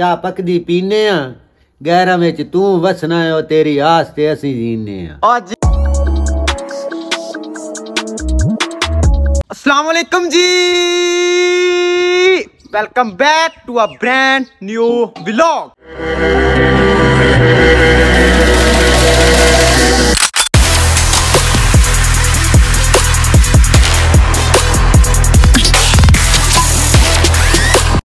ਚਾਹ ਪੱਕਦੀ ਪੀਨੇ ਆ ਗਹਿਰਾ ਵਿੱਚ ਤੂੰ ਵਸਣਾ ਓ ਤੇਰੀ ਆਸ ਤੇ ਅਸੀਂ ਜੀਨੇ ਆ ਅੱਜ ਅਸਲਾਮ ਵਾਲੇਕਮ ਜੀ welcome back to a brand new vlog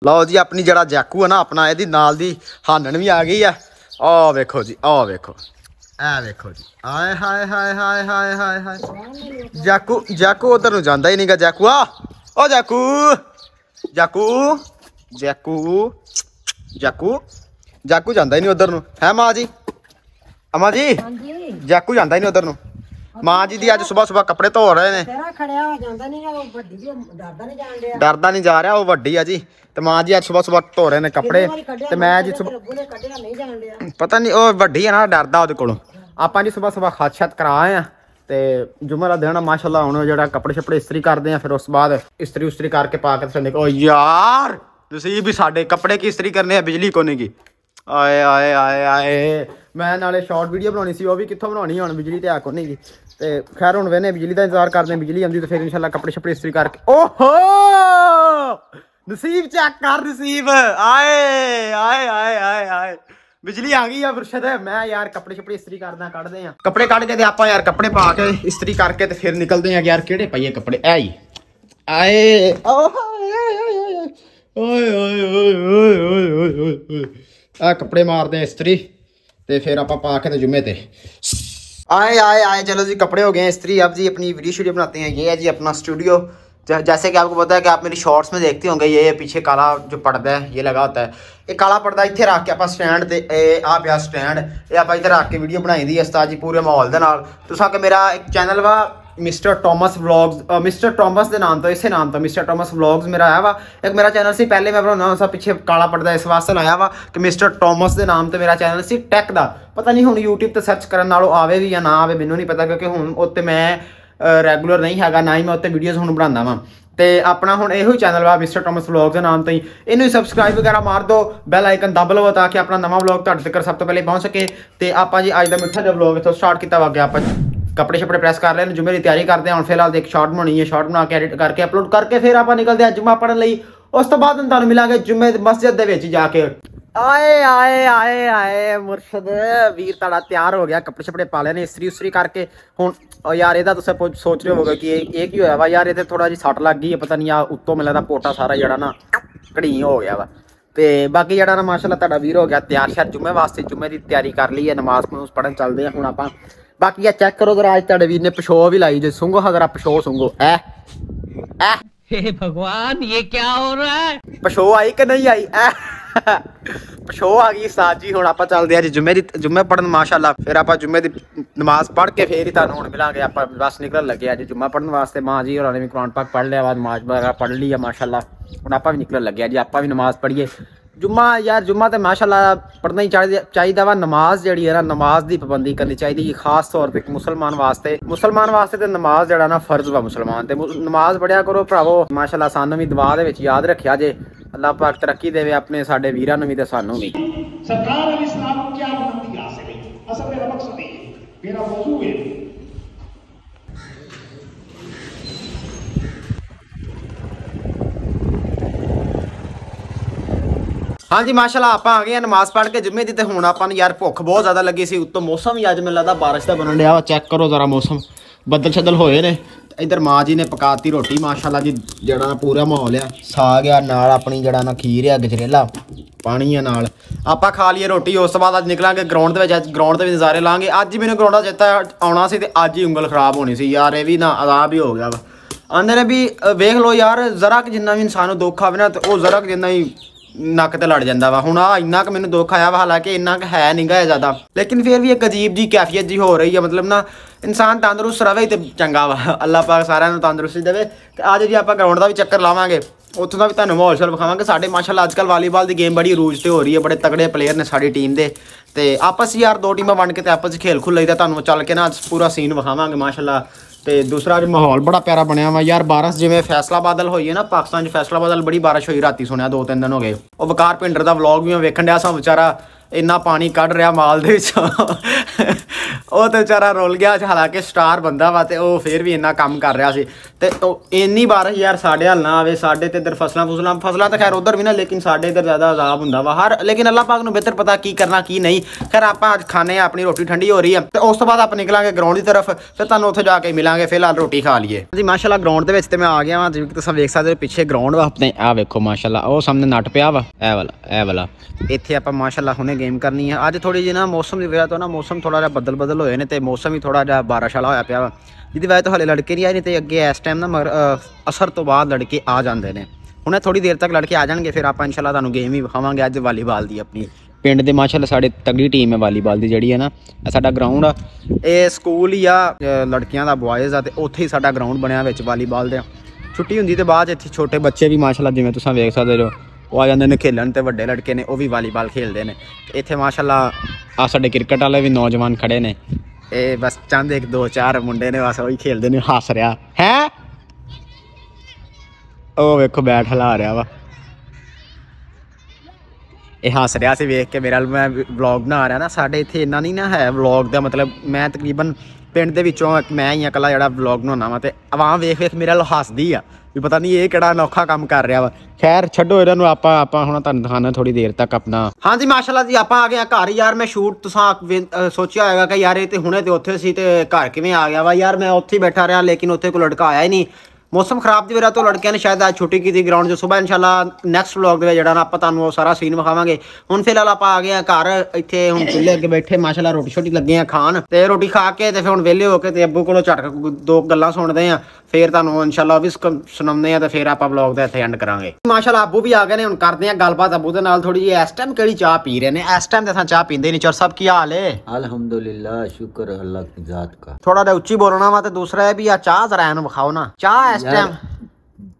ਲਓ ਜੀ ਆਪਣੀ ਜਿਹੜਾ ਜੈਕੂ ਹੈ ਨਾ ਆਪਣਾ ਇਹਦੀ ਨਾਲ ਦੀ ਹਾਨਣ ਵੀ ਆ ਗਈ ਆ ਆ ਵੇਖੋ ਜੀ ਆ ਵੇਖੋ ਆ ਵੇਖੋ ਜੀ ਆਏ ਹਾਏ ਹਾਏ ਹਾਏ ਹਾਏ ਹਾਏ ਹਾਏ ਜੈਕੂ ਜੈਕੂ ਉਧਰ ਨੂੰ ਜਾਂਦਾ ਹੀ ਨਹੀਂਗਾ ਜੈਕੂ ਆ ਓ ਜੈਕੂ ਜੈਕੂ ਜੈਕੂ ਜੈਕੂ ਜੈਕੂ ਜਾਂਦਾ ਹੀ ਨਹੀਂ ਉਧਰ ਨੂੰ ਹੈ ਮਾਂ ਜੀ ਅਮਾ ਜੀ ਜੈਕੂ ਜਾਂਦਾ ਹੀ ਨਹੀਂ ਉਧਰ ਨੂੰ ਮਾਂ ਜੀ ਦੀ ਅੱਜ ਸਵੇਰ ਸਵੇਰ ਕੱਪੜੇ ਧੋ ਰਹੇ ਨੇ ਤੇਰਾ ਖੜਿਆ ਹੋ ਜਾਂਦਾ ਨਹੀਂ ਉਹ ਵੱਡੀ ਵੀ ਡਰਦਾ ਨਹੀਂ ਜਾਣ ਡਿਆ ਡਰਦਾ ਨਹੀਂ ਜਾ ਰਿਹਾ ਉਹ ਵੱਡੀ ਆ ਜੀ ਤੇ ਮਾਂ ਜੀ ਅੱਜ ਸਵੇਰ ਸਵੇਰ ਧੋ ਰਹੇ ਨੇ ਕੱਪੜੇ ਤੇ ਮੈਂ ਜੀ ਪਤਾ ਨਹੀਂ ਉਹ ਵੱਡੀ ਆ ਨਾ ਡਰਦਾ ਉਹਦੇ ਕੋਲੋਂ ਆਪਾਂ ਜੀ ਸਵੇਰ ਸਵੇਰ ਖਾਤਸ਼ਤ ਕਰਾਏ ਆ ਤੇ ਜੁਮਾ ਦਾ ਦਿਨ ਮਾਸ਼ਾਅੱਲਾ ਹੁਣ ਜਿਹੜਾ ਕੱਪੜੇ ਛਪੜੇ ਇਸਤਰੀ ਕਰਦੇ ਆ ਫਿਰ ਉਸ ਬਾਅਦ ਇਸਤਰੀ ਉਸਤਰੀ ਕਰਕੇ ਪਾ ਕੇ ਸੰਦੇ ਕੋ ਯਾਰ ਤੁਸੀਂ ਵੀ ਸਾਡੇ ਕੱਪੜੇ ਕੀ ਇਸਤਰੀ ਕਰਨੇ ਆ ਬਿਜਲੀ ਕੋਨੇ ਕੀ ਆਏ ਆਏ ਆਏ ਆਏ ਮੈਂ ਨਾਲੇ ਸ਼ਾਰਟ ਵੀਡੀਓ ਬਣਾਉਣੀ ਸੀ ਉਹ ਵੀ ਕਿੱਥੋਂ ਬਣਾਉਣੀ ਹੁਣ ਬਿਜਲੀ ਤੇ ਆ ਕੋ ਨਹੀਂ ਜੀ ਤੇ ਖੈਰ ਹੁਣ ਵੇਨੇ ਬਿਜਲੀ ਦਾ ਇੰਤਜ਼ਾਰ ਕਰਦੇ ਬਿਜਲੀ ਆਉਂਦੀ ਤੇ ਫਿਰ ਇਨਸ਼ਾਅੱਲਾ ਕੱਪੜੇ ਛਪੜੇ ਇਸਤਰੀ ਕਰਕੇ ਓਹੋ ਨਸੀਬ ਚੈੱਕ ਕਰ ਨਸੀਬ ਆਏ ਆਏ ਆਏ ਆਏ ਆਏ ਬਿਜਲੀ ਆ ਗਈ ਆ ਫਰਸ਼ਦ ਮੈਂ ਯਾਰ ਕੱਪੜੇ ਛਪੜੇ ਇਸਤਰੀ ਕਰਦਾ ਕੱਢਦੇ ਆ ਕੱਪੜੇ ਕੱਢ ਕੇ ਤੇ ਆਪਾਂ ਯਾਰ ਕੱਪੜੇ ਪਾ ਕੇ ਇਸਤਰੀ ਕਰਕੇ ਤੇ ਫਿਰ ਨਿਕਲਦੇ ਆ ਯਾਰ ਕਿਹੜੇ ਪਈਏ ਕੱਪੜੇ ਐ ਹੀ ਆਏ ਓਏ ਓਏ ਓਏ ਓਏ ਓਏ ਓਏ आ कपड़े ਮਾਰਦੇ ਇਸਤਰੀ ਤੇ ਫਿਰ ਆਪਾਂ ਪਾ ਕੇ ਤੇ ਜੁਮੇ ਤੇ आए आए आए चलो जी कपड़े हो गए इसत्री स्त्री अब जी अपनी वीडियो शीडियो बनाते हैं ये है जी अपना स्टूडियो जैसे कि आपको पता है कि आप मेरी शॉर्ट्स में देखते होंगे ये पीछे काला जो पर्दा है ये लगा होता है ये काला पर्दा इतने रख के आप स्टैंड ते स्टैंड ये आप इधर रख के वीडियो बनाई दी इस तरह जी पूरे माहौल के नाल तुसा मेरा एक चैनल वा mister Thomas vlogs mister Thomas ਦੇ ਨਾਮ ਤੋਂ ਇਸੇ ਨਾਮ ਤੋਂ ਮਿਸਟਰ ਟਾਮਸ ਵਲੌਗਸ ਮੇਰਾ ਆਇਆ ਵਾ ਇੱਕ ਮੇਰਾ ਚੈਨਲ ਸੀ ਪਹਿਲੇ ਮੈਂ ਹਾਂ ਸਭ ਪਿੱਛੇ ਕਾਲਾ ਪੜਦਾ ਇਸ ਵਾਸਤੇ ਆਇਆ ਵਾ ਕਿ ਮਿਸਟਰ ਟਾਮਸ ਦੇ ਨਾਮ ਤੇ ਮੇਰਾ ਚੈਨਲ ਸੀ ਟੈਕ ਦਾ ਪਤਾ ਨਹੀਂ ਹੁਣ YouTube ਤੇ ਸਰਚ ਕਰਨ ਨਾਲੋਂ ਆਵੇ ਵੀ ਜਾਂ ਨਾ ਆਵੇ ਮੈਨੂੰ ਨਹੀਂ ਪਤਾ ਕਿਉਂਕਿ ਹੁਣ ਉੱਤੇ ਮੈਂ ਰੈਗੂਲਰ ਨਹੀਂ ਹੈਗਾ ਨਾ ਹੀ ਮੈਂ ਉੱਤੇ ਵੀਡੀਓਜ਼ ਹੁਣ ਬਣਾਉਂਦਾ ਵਾਂ ਤੇ ਆਪਣਾ ਹੁਣ ਇਹੋ ਚੈਨਲ ਵਾ ਮਿਸਟਰ ਟਾਮਸ ਵਲੌਗ ਦੇ ਨਾਮ ਇਹਨੂੰ ਹੀ ਇਹਨੂੰ ਸਬਸਕ੍ਰਾਈਬ ਵਗੈਰਾ ਮਾਰ ਦਿਓ ਬੈਲ ਆਈਕਨ ਦਬ ਲਵੋ ਤਾਂ ਕਿ ਆਪਣਾ ਨਵਾਂ ਵਲੌਗ ਤੁਹਾਡੇ ਤੱਕ ਸਭ ਤੋਂ ਪਹਿਲੇ ਪਹੁੰਚ ਸਕੇ ਤੇ ਆਪਾਂ ਜੀ ਅੱਜ ਦਾ ਮਿੱਠਾ ਜਿਹਾ ਵਲੌਗ ਇਥੋਂ ਸਟਾਰਟ ਕੀਤਾ ਵਾ ਗਿਆ ਆਪਾਂ ਕੱਪੜੇ ਛਪੜੇ ਪ੍ਰੈਸ ਕਰ ਲੈਣ ਜੁਮੇ ਦੀ ਤਿਆਰੀ ਕਰਦੇ ਹਾਂ ਹੁਣ ਫਿਲਹਾਲ ਇੱਕ ਸ਼ਾਰਟ ਬਣਾਉਣੀ ਹੈ ਸ਼ਾਰਟ ਬਣਾ ਕੇ ਐਡਿਟ ਕਰਕੇ ਅਪਲੋਡ ਕਰਕੇ ਫਿਰ ਆਪਾਂ ਨਿਕਲਦੇ ਹਾਂ ਜੁਮਾ ਪੜਨ ਲਈ ਉਸ ਤੋਂ ਬਾਅਦ ਤੁਹਾਨੂੰ ਮਿਲਾਂਗੇ ਜੁਮੇ ਦੀ ਮਸਜਿਦ ਦੇ ਵਿੱਚ ਜਾ ਕੇ ਆਏ ਆਏ ਆਏ ਆਏ ਮੁਰਸ਼ਦ ਵੀਰ ਤੁਹਾਡਾ ਤਿਆਰ ਹੋ ਗਿਆ ਕੱਪੜੇ ਛਪੜੇ ਪਾ ਲੈਣੇ ਇਸਤਰੀ ਉਸਤਰੀ ਕਰਕੇ ਹੁਣ ਯਾਰ ਇਹਦਾ ਤੁਸੀਂ ਸੋਚ ਰਹੇ ਹੋਗੇ ਕਿ ਇਹ ਇਹ ਕੀ ਹੋਇਆ ਵਾ ਯਾਰ ਇਹਦੇ ਥੋੜਾ ਜੀ ਸੱਟ ਲੱਗ ਗਈ ਹੈ ਪਤਾ ਨਹੀਂ ਆ ਉੱਤੋਂ ਮਿਲਦਾ ਪੋਟਾ ਸਾਰਾ ਜਿਹੜਾ ਨਾ ਘੜੀ ਹੋ ਗਿਆ ਵਾ ਤੇ ਬਾਕੀ ਜਿਹੜਾ ਨਾ ਮਾਸ਼ਾਅੱਲਾ ਤੁਹਾਡਾ ਵੀਰ ਹੋ ਗਿਆ ਤਿਆਰ ਸ਼ਰ ਜੁਮੇ ਵਾਸਤੇ ਜੁਮੇ ਦੀ ਤਿਆਰੀ ਕਰ ਲਈ ਹੈ ਨਮਾਜ਼ ਨੂੰ ਪੜਨ ਚੱਲਦੇ ਆ ਹੁਣ ਆਪਾਂ ਬਾਕੀ ਆ ਚੈੱਕ ਕਰੋ ਜਰਾ ਅੱਜ ਤੁਹਾਡੇ ਵੀਰ ਨੇ ਪਿਛੋ ਵੀ ਲਾਈ ਜੇ ਸੁੰਗੋ ਹਜ਼ਰਾ ਪਿਛੋ ਸੁੰਗੋ ਐ ਐ हे भगवान ਇਹ ਕੀ ਹੋ ਰਿਹਾ ਹੈ ਪਸ਼ੋ ਆਈ ਕਿ ਨਹੀਂ ਆਈ ਐ ਪਛੋ ਆ ਗਈ ਉਸਤਾਦ ਜੀ ਹੁਣ ਆਪਾਂ ਚੱਲਦੇ ਆ ਜੀ ਜੁਮੇ ਦੀ ਜੁਮੇ ਪੜਨ ਮਾਸ਼ਾਅੱਲਾ ਫਿਰ ਆਪਾਂ ਜੁਮੇ ਦੀ ਨਮਾਜ਼ ਪੜ ਕੇ ਫੇਰ ਹੀ ਤੁਹਾਨੂੰ ਹੁਣ ਮਿਲਾਂਗੇ ਆਪਾਂ ਬਸ ਨਿਕਲਣ ਲੱਗੇ ਆ ਜੀ ਜੁਮਾ ਪੜਨ ਵਾਸਤੇ ਮਾਂ ਜੀ ਹੋਰਾਂ ਨੇ ਵੀ ਕੁਰਾਨ ਪਾਕ ਪੜ ਲਿਆ ਬਾਅਦ ਨਮਾਜ਼ ਵਗੈਰਾ ਪੜ ਲਈ ਆ ਮਾਸ਼ਾਅੱਲਾ ਹੁਣ ਆਪਾਂ ਵੀ ਨਿਕਲਣ ਲੱਗੇ ਆ ਜੀ ਆਪਾਂ ਵੀ ਨਮਾਜ਼ ਪੜੀਏ जुम्मा यार जुम्मा तो माशाला पढ़ना ही चाहिए वा नमाज जी है ना नमाज की पाबंदी करनी चाहिदी खास तौर पर मुसलमान वास्ते मुसलमान वास्ते तो नमाज जरा ना फर्ज वा मुसलमान ते नमाज पढ़िया करो भावो माशाला सानू भी दवा याद रखिया जे अल्लाह पाक तरक्की दे अपने साढ़े वीर भी तो सानू भी सरकार अल इस्लाम क्या बुलंदी हासिल है असल मेरा मकसद है मेरा मौजूद है ਹਾਂਜੀ ਮਾਸ਼ਾਅੱਲਾ ਆਪਾਂ ਆ ਗਏ ਆ ਨਮਾਜ਼ ਪੜ੍ਹ ਕੇ ਜੁਮੇ ਦੀ ਤੇ ਹੁਣ ਆਪਾਂ ਨੂੰ ਯਾਰ ਭੁੱਖ ਬਹੁਤ ਜ਼ਿਆਦਾ ਲੱਗੀ ਸੀ ਉੱਤੋਂ ਮੌਸਮ ਵੀ ਅੱਜ ਮੈਨੂੰ ਲੱਗਦਾ ਬਾਰਿਸ਼ ਦਾ ਬਣਨ ਡਿਆ ਵਾ ਚੈੱਕ ਕਰੋ ਜ਼ਰਾ ਮੌਸਮ ਬੱਦਲ ਛੱਦਲ ਹੋਏ ਨੇ ਇਧਰ ਮਾਂ ਜੀ ਨੇ ਪਕਾਤੀ ਰੋਟੀ ਮਾਸ਼ਾਅੱਲਾ ਜੀ ਜੜਾ ਪੂਰਾ ਮਾਹੌਲ ਆ ਸਾਗ ਆ ਨਾਲ ਆਪਣੀ ਜੜਾ ਨਾ ਖੀਰ ਆ ਗਜਰੇਲਾ ਪਾਣੀ ਆ ਨਾਲ ਆਪਾਂ ਖਾ ਲਈਏ ਰੋਟੀ ਉਸ ਤੋਂ ਬਾਅਦ ਅੱਜ ਨਿਕਲਾਂਗੇ ਗਰਾਊਂਡ ਦੇ ਵਿੱਚ ਗਰਾਊਂਡ ਦੇ ਵਿੱਚ ਨਜ਼ਾਰੇ ਲਾਂਗੇ ਅੱਜ ਹੀ ਮੈਨੂੰ ਗਰਾਊਂਡ ਦਾ ਚੇਤਾ ਆਉਣਾ ਸੀ ਤੇ ਅੱਜ ਹੀ ਉਂਗਲ ਖਰਾਬ ਹੋਣੀ ਸੀ ਯਾਰ ਇਹ ਵੀ ਨਾ ਆਜ਼ਾਬ ਹੀ ਹੋ ਗਿਆ ਵਾ ਆਂਦੇ ਨੇ ਵੀ ਵੇਖ ਲਓ ਯਾਰ ਜ਼ਰਾ ਕਿ ਜਿੰਨਾ ਵੀ ਇਨਸਾਨ ਨੂੰ ਦੁੱਖ ਆਵੇ ਨਾ ਤੇ ਉਹ ਜ਼ਰਾ ਕਿ ਜਿੰਨਾ ਹੀ ਨੱਕ ਤੇ ਲੜ ਜਾਂਦਾ ਵਾ ਹੁਣ ਆ ਇੰਨਾ ਕਿ ਮੈਨੂੰ ਦੁੱਖ ਆਇਆ ਵਾ ਹਾਲਾਂਕਿ ਇੰਨਾ ਕਿ ਹੈ ਨਹੀਂਗਾ ਇਹ ਜ਼ਿਆਦਾ ਲੇਕਿਨ ਫਿਰ ਵੀ ਇੱਕ ਅਜੀਬ ਜੀ ਕੈਫੀਅਤ ਜੀ ਹੋ ਰਹੀ ਹੈ ਮਤਲਬ ਨਾ ਇਨਸਾਨ ਤੰਦਰੁਸਤ ਰਵੇ ਤੇ ਚੰਗਾ ਵਾ ਅੱਲਾਹ ਪਾਕ ਸਾਰਿਆਂ ਨੂੰ ਤੰਦਰੁਸਤੀ ਦੇਵੇ ਤੇ ਅੱਜ ਜੀ ਆਪਾਂ ਗਰਾਊਂਡ ਦਾ ਵੀ ਚੱਕਰ ਲਾਵਾਂਗੇ ਉੱਥੋਂ ਦਾ ਵੀ ਤੁਹਾਨੂੰ ਮਾਹੌਲ ਸ਼ਰ ਵਿਖਾਵਾਂਗੇ ਸਾਡੇ ਮਾਸ਼ਾਅੱਲਾ ਅੱਜਕੱਲ ਵਾਲੀਬਾਲ ਦੀ ਗੇਮ ਬੜੀ ਰੂਜ ਤੇ ਹੋ ਰਹੀ ਹੈ ਬੜੇ ਤਕੜੇ ਪਲੇਅਰ ਨੇ ਸਾਡੀ ਟੀਮ ਦੇ ਤੇ ਆਪਸ ਯਾਰ ਦੋ ਟੀਮਾਂ ਬਣ ਕੇ ਤੇ ਆਪਸ ਖੇਲ ਖੁੱਲ ਲਈਦਾ ਤੁਹਾਨੂੰ ਚੱਲ ਕੇ ਨਾ ਅੱਜ ਪੂਰਾ ਸੀਨ ਵਿਖਾਵਾਂਗੇ ਮਾਸ਼ਾਅੱਲਾ ਤੇ ਦੂਸਰਾ ਅੱਜ ਮਾਹੌਲ ਬੜਾ ਪਿਆਰਾ ਬਣਿਆ ਵਾ ਯਾਰ ਬਾਰਿਸ਼ ਜਿਵੇਂ ਫੈਸਲਾ ਬਾਦਲ ਹੋਈ ਹੈ ਨਾ ਪਾਕਿਸਤਾਨ 'ਚ ਫੈਸਲਾ ਬਾਦਲ ਬੜੀ ਬਾਰਿਸ਼ ਹੋਈ ਰਾਤੀ ਸੁਣਿਆ ਦੋ ਤਿੰਨ ਦਿਨ ਹੋ ਗਏ ਉਹ ਵਕਾਰ ਪਿੰਡਰ ਦਾ ਵਲੌਗ ਵੀ ਮੈਂ ਵੇਖਣ ਡਿਆ ਸਾਂ ਵਿਚਾਰਾ ਇੰਨਾ ਪਾਣੀ ਕੱਢ ਰਿਹਾ ਮਾਲ ਦੇ ਵਿੱਚ ਉਹ ਤੇ ਵਿਚਾਰਾ ਰੋਲ ਗਿਆ ਹਾਲਾਂਕਿ ਸਟਾਰ ਬੰਦਾ ਵਾ ਤੇ ਉਹ ਫੇਰ ਵੀ ਇੰਨਾ ਕੰਮ ਕਰ ਰਿਹਾ ਸੀ ਤੇ ਇੰਨੀ ਵਾਰ ਯਾਰ ਸਾਡੇ ਹਾਲ ਨਾ ਆਵੇ ਸਾਡੇ ਤੇ ਇਧਰ ਫਸਲਾਂ ਫਸਲਾਂ ਫਸਲਾਂ ਤਾਂ ਖੈਰ ਉਧਰ ਵੀ ਨਾ ਲੇਕਿਨ ਸਾਡੇ ਇਧਰ ਜ਼ਿਆਦਾ ਅਜ਼ਾਬ ਹੁੰਦਾ ਵਾ ਹਰ ਲੇਕਿਨ ਅੱਲਾਹ ਪਾਕ ਨੂੰ ਬਿਹਤਰ ਪਤਾ ਕੀ ਕਰਨਾ ਕੀ ਨਹੀਂ ਖੈਰ ਆਪਾਂ ਅੱਜ ਖਾਣੇ ਆ ਆਪਣੀ ਰੋਟੀ ਠੰਡੀ ਹੋ ਰਹੀ ਹੈ ਤੇ ਉਸ ਤੋਂ ਬਾਅਦ ਆਪਾਂ ਨਿਕਲਾਂਗੇ ਗਰਾਊਂਡ ਦੀ ਤਰਫ ਫਿਰ ਤੁਹਾਨੂੰ ਉੱਥੇ ਜਾ ਕੇ ਮਿਲਾਂਗੇ ਫਿਲਹਾਲ ਰੋਟੀ ਖਾ ਲਈਏ ਜੀ ਮਾਸ਼ਾਅੱਲਾ ਗਰਾਊਂਡ ਦੇ ਵਿੱਚ ਤੇ ਮੈਂ ਆ ਗਿਆ ਹਾਂ ਜਿਵੇਂ ਤੁਸੀਂ ਵੇਖ ਸਕਦੇ ਹੋ ਪਿੱਛੇ ਗਰਾਊਂਡ ਵਾ ਆਪਣੇ ਆ ਵੇਖੋ ਮਾਸ਼ਾਅੱਲਾ ਉਹ ਸਾਹਮਣੇ ਨੱਟ ਪਿਆ ਵਾ ਐ ਵਾਲਾ ਐ ਵਾਲਾ ਇੱਥੇ ਆਪਾਂ ਮਾਸ਼ਾਅੱਲਾ ਹੁਣੇ ਗੇਮ ਕਰਨੀ ਹੈ ਅੱਜ ਥੋੜੀ ਜਿਹੀ ਨਾ ਮੌਸਮ ਦੀ ਵਜ੍ਹਾ ਤੋਂ ਨਾ ਮੌਸਮ ਥੋੜਾ ਜਿਹਾ ਬਦਲ ਬਦਲ ਹੋਏ ਨੇ ਤੇ ਮੌਸਮ ਵੀ ਥੋੜਾ ਜਿਹਾ ਬਾਰਿਸ਼ ਵਾਲਾ ਹੋਇਆ ਪਿਆ ਵਾ ਜਿਹਦੀ ਵਜ੍ਹਾ ਤੋਂ ਹਲੇ ਲੜਕੇ ਨਹੀਂ ਆਏ ਨੇ ਤੇ ਅੱਗੇ ਇਸ ਟਾਈਮ ਨਾ ਮਗਰ ਅਸਰ ਤੋਂ ਬਾਅਦ ਲੜਕੇ ਆ ਜਾਂਦੇ ਨੇ ਹੁਣ ਥੋੜੀ ਦੇਰ ਤੱਕ ਲੜਕੇ ਆ ਜਾਣਗੇ ਫਿਰ ਆਪਾਂ ਇਨਸ਼ਾਅੱਲਾ ਤੁਹਾਨੂੰ ਗੇਮ ਵੀ ਵਿਖਾਵਾਂਗੇ ਅੱਜ ਵਾਲੀਬਾਲ ਦੀ ਆਪਣੀ ਪਿੰਡ ਦੇ ਮਾਸ਼ਾਅੱਲਾ ਸਾਡੇ ਤਗੜੀ ਟੀਮ ਹੈ ਵਾਲੀਬਾਲ ਦੀ ਜਿਹੜੀ ਹੈ ਨਾ ਇਹ ਸਾਡਾ ਗਰਾਊਂਡ ਆ ਇਹ ਸਕੂਲ ਹੀ ਆ ਲੜਕੀਆਂ ਦਾ ਬੁਆਇਜ਼ ਆ ਤੇ ਉੱਥੇ ਹੀ ਸਾਡਾ ਗਰਾਊਂਡ ਬਣਿਆ ਵਿੱਚ ਵਾਲੀਬਾਲ ਦੇ ਛੁੱਟੀ ਹੁੰਦੀ ਤੇ ਬਾਅਦ ਇੱਥੇ ਛੋਟੇ ਬੱਚੇ ਵੀ ਮਾਸ਼ਾਅੱਲਾ ਜਿਵੇਂ ਤੁਸੀਂ ਵੇਖ ਸਕਦੇ ਹੋ ਉਹ ਆ ਜਾਂਦੇ ਨੇ ਖੇਲਣ ਤੇ ਵੱਡੇ ਲੜਕੇ ਨੇ ਉਹ ਵੀ ਵਾਲੀਬਾਲ ਖੇਲਦੇ ਨੇ ਇੱਥੇ ਮਾਸ਼ਾਅੱਲਾ ਆ ਸਾਡੇ ਕ੍ਰਿਕਟ ਵਾਲੇ ਵੀ ਨੌਜਵਾਨ ਖੜੇ ਨੇ ਇਹ ਬਸ ਚੰਦ ਇੱਕ ਦੋ ਚਾਰ ਮੁੰਡੇ ਨੇ ਬਸ ਉਹੀ ਖੇਲਦੇ ਨੇ ਹੱਸ ਰਿਹਾ ਹੈ ਉਹ ਵੇਖੋ ਬੈਠ ਹਲਾ ਰਿਹਾ ਵਾ ਇਹ ਹੱਸ ਰਿਹਾ ਸੀ ਵੇਖ ਕੇ ਮੇਰਾ ਮੈਂ ਵਲੌਗ ਬਣਾ ਰਿਹਾ ਨਾ ਸਾਡੇ ਇੱਥੇ ਇੰਨਾ ਨਹੀਂ ਨਾ ਹੈ ਵਲੌਗ ਦਾ ਮਤਲਬ ਮੈਂ ਤਕਰੀਬਨ ਪਿੰਡ ਦੇ ਵਿੱਚੋਂ ਮੈਂ ਹੀ ਇਕੱਲਾ ਜਿਹੜਾ ਵਲੌਗ ਬਣਾਉਣਾ ਵਾ ਤੇ ਆਵਾਮ ਵੇਖ ਵੇਖ ਮੇਰੇ ਨਾਲ ਹੱਸਦੀ ਆ ਵੀ ਪਤਾ ਨਹੀਂ ਇਹ ਕਿਹੜਾ ਅਨੋਖਾ ਕੰਮ ਕਰ ਰਿਹਾ ਵਾ ਖੈਰ ਛੱਡੋ ਇਹਨਾਂ ਨੂੰ ਆਪਾਂ ਆਪਾਂ ਹੁਣ ਤੁਹਾਨੂੰ ਦਿਖਾਣਾ ਥੋੜੀ ਦੇਰ ਤੱਕ ਆਪਣਾ ਹਾਂਜੀ ਮਾਸ਼ਾਅੱਲਾ ਜੀ ਆਪਾਂ ਆ ਗਏ ਆ ਘਰ ਯਾਰ ਮੈਂ ਸ਼ੂਟ ਤੁਸਾਂ ਸੋਚਿਆ ਹੋਏਗਾ ਕਿ ਯਾਰ ਇਹ ਤੇ ਹੁਣੇ ਤੇ ਉੱਥੇ ਸੀ ਤੇ ਘਰ ਕਿਵੇਂ ਆ ਗਿਆ ਵਾ ਯਾਰ ਮੈਂ ਉੱਥੇ ਬੈਠਾ ਰਿਹਾ ਲੇਕਿਨ ਉੱਥੇ ਕੋਈ ਲੜਕਾ ਆਇਆ ਹੀ ਨਹੀਂ मौसम खराब की वजह तो लड़किया ने शायद अच्छी छुट्टी की ग्राउंड जो सुबह इनशाला नैक्सट ब्लॉग जरा तुम सारा सीन विखावे हूँ फिलहाल आप आ गए घर इतने हूँ चुले अगर बैठे माशाला रोटी शोटी लगे हैं खान तो रोटी खा के फिर हम वेले होकर तो अबू को झटक दो गल् सुनते हैं फिर तुम इनशाला भी सुनाने तो फिर आप ब्लॉग का इतने एंड करा माशाला अबू भी आ गए हूँ करते हैं गलबात अबू के थोड़ी जी इस टाइम कि चाह पी रहे हैं इस टाइम तो असा चाह पीते नहीं चल सब की हाल है अलहमदुल्ला शुक्र अल्लाह थोड़ा जहा उची बोलना वा तो दूसरा भी आ चाह जरा विखाओ ना चाह इस ਲਾਸਟ ਟਾਈਮ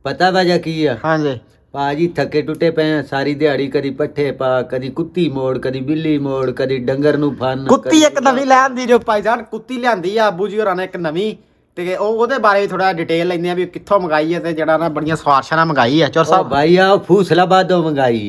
ਪਤਾ ਵਜਾ ਕੀ ਆ ਹਾਂਜੀ ਭਾਜੀ ਥੱਕੇ ਟੁੱਟੇ ਪਏ ਸਾਰੀ ਦਿਹਾੜੀ ਕਦੀ ਪੱਠੇ ਪਾ ਕਦੀ ਕੁੱਤੀ ਮੋੜ ਕਦੀ ਬਿੱਲੀ ਮੋੜ ਕਦੀ ਡੰਗਰ ਨੂੰ ਫਨ ਕੁੱਤੀ ਇੱਕ ਨਵੀਂ ਆਂਦੀ ਜੋ ਭਾਈ ਜਾਨ ਕੁੱਤੀ ਲਿਆਂਦੀ ਆ ਆਬੂ ਜੀ ਹੋਰਾਂ ਨੇ ਇੱਕ ਨਵੀਂ ਤੇ ਉਹ ਉਹਦੇ ਬਾਰੇ ਵੀ ਥੋੜਾ ਡਿਟੇਲ ਲੈਂਦੇ ਆ ਵੀ ਕਿੱਥੋਂ ਮੰਗਾਈ ਹੈ ਤੇ ਜਿਹੜਾ ਨਾ ਬੜੀਆਂ ਸਵਾਰਸ਼ਾਂ ਨਾਲ ਮੰਗਾਈ ਆ ਚੋਰ ਸਾਹਿਬ ਭਾਈ ਆ ਫੂਸਲਾਬਾਦੋਂ ਮੰਗਾਈ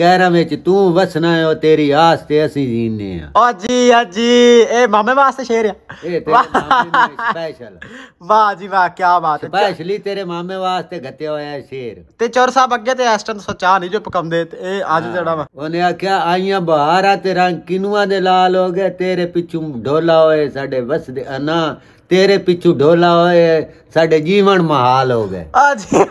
11 ਵਿੱਚ ਤੂੰ ਵਸਣਾ ਹੈ ਤੇਰੀ ਆਸ ਤੇ ਅਸੀਂ ਜੀਨੇ ਆ ਆ ਜੀ ਆ ਜੀ ਇਹ ਮਾਮੇ ਵਾਸਤੇ ਸ਼ੇਰ ਆ ਇਹ ਤੇਰੇ ਮਾਮੇ ਸਪੈਸ਼ਲ ਵਾਹ ਜੀ ਵਾਹ ਕੀ ਬਾਤ ਹੈ ਸਪੈਸ਼ਲੀ ਤੇਰੇ ਮਾਮੇ ਵਾਸਤੇ ਘੱਟਿਆ ਹੋਇਆ ਸ਼ੇਰ ਤੇ ਚੋਰ ਸਾਹਿਬ ਅੱਗੇ ਤੇ ਐਸਟਨ ਸੋਚਾ ਨਹੀਂ ਜੋ ਪਕਾਉਂਦੇ ਤੇ ਇਹ ਅੱਜ ਜਿਹੜਾ ਵਾ ਉਹਨੇ ਆਖਿਆ ਆਈਆਂ ਆ ਤੇ ਰੰਗ ਕਿਨੂਆਂ ਦੇ ਲਾਲ ਹੋ ਗਏ ਤੇਰੇ ਪਿੱਛੋਂ ਢੋਲਾ ਹੋਏ ਸਾਡੇ ਵਸਦੇ ਅਨਾ ਤੇਰੇ ਪਿੱਛੋਂ ਢੋਲਾ ਹੋਏ ਸਾਡੇ ਜੀਵਨ ਮਹਾਲ ਹੋ ਗਏ ਆ ਜੀ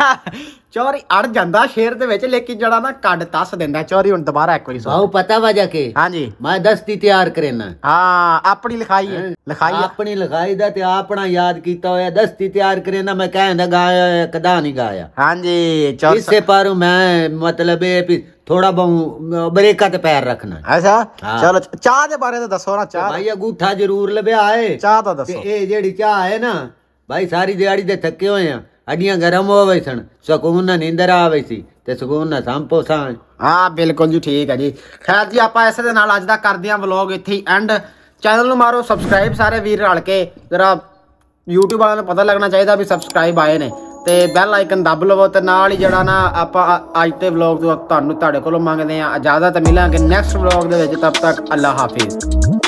ਚੋਰੀ ਅੜ ਜਾਂਦਾ ਸ਼ੇਰ ਦੇ ਵਿੱਚ ਲੇਕਿਨ ਜੜਾ ਨਾ ਕੱਢ ਤੱਸ ਦਿੰਦਾ ਚੋਰੀ ਹੁਣ ਦੁਬਾਰਾ ਇੱਕ ਵਾਰੀ ਸੋ ਆਉ ਪਤਾ ਵਜਾ ਕੇ ਹਾਂਜੀ ਮੈਂ ਦਸਤੀ ਤਿਆਰ ਕਰੇਨਾ ਹਾਂ ਆਪਣੀ ਲਿਖਾਈ ਹੈ ਲਿਖਾਈ ਹੈ। ਆਪਣੀ ਲਿਖਾਈ ਦਾ ਤੇ ਆਪਣਾ ਯਾਦ ਕੀਤਾ ਹੋਇਆ ਦਸਤੀ ਤਿਆਰ ਕਰੇਨਾ ਮੈਂ ਕਹਿੰਦਾ ਗਾਇਆ ਕਦਾ ਨਹੀਂ ਗਾਇਆ ਹਾਂਜੀ ਚੋਰ ਇਸੇ ਪਰ ਮੈਂ ਮਤਲਬ ਇਹ ਵੀ ਥੋੜਾ ਬਹੁ ਬਰੇਕਾ ਤੇ ਪੈਰ ਰੱਖਣਾ ਐਸਾ ਚਲੋ ਚਾਹ ਦੇ ਬਾਰੇ ਤਾਂ ਦੱਸੋ ਨਾ ਚਾਹ ਭਾਈ ਅਗੂਠਾ ਜ਼ਰੂਰ ਲਵਿਆ ਏ ਚਾਹ ਤਾਂ ਤੇ ਦੱਸੋ ਇਹ ਜਿਹੜੀ ਚਾਹ ਹੈ ਨਾ ਭਾਈ ਸਾਰੀ ਦਿਹਾੜੀ ਦੇ ਥੱਕੇ ਹੋਏ ਆ हॾियां ਗਰਮ होवे ਸਣ ਸਕੂਨ ਨਾ ਨੀਂਦਰ ਆਵੇ ਸੀ ਤੇ ਸਕੂਨ ਨਾ ਸੰਪੋ ਸਾਂ ਹਾਂ ਬਿਲਕੁਲ ਜੀ ਠੀਕ ਹੈ ਜੀ ਖੈਰ ਜੀ ਆਪਾਂ ਇਸੇ ਦੇ ਨਾਲ ਅੱਜ ਦਾ ਕਰਦੇ ਆਂ ਵਲੌਗ ਇੱਥੇ ਹੀ ਐਂਡ ਚੈਨਲ ਨੂੰ ਮਾਰੋ ਸਬਸਕ੍ਰਾਈਬ ਸਾਰੇ ਵੀਰ ਰਲ ਕੇ ਜਰਾ YouTube ਵਾਲਿਆਂ ਨੂੰ ਪਤਾ ਲੱਗਣਾ ਚਾਹੀਦਾ ਵੀ ਸਬਸਕ੍ਰਾਈਬ ਆਏ ਨੇ ਤੇ ਬੈਲ ਆਈਕਨ ਦੱਬ ਲਵੋ ਤੇ ਨਾਲ ਹੀ ਜਿਹੜਾ ਨਾ ਆਪਾਂ ਅੱਜ ਤੇ ਵਲੌਗ ਤੁਹਾਨੂੰ ਤੁਹਾਡੇ ਕੋਲੋਂ ਮੰਗਦੇ ਆ ਇਜਾਜ਼ਤ ਮਿਲਾਂਗੇ ਨੈਕਸਟ ਵਲੌਗ ਦੇ ਵਿੱਚ ਤਦ ਤੱਕ ਅੱਲਾ ਹਾਫਿਜ਼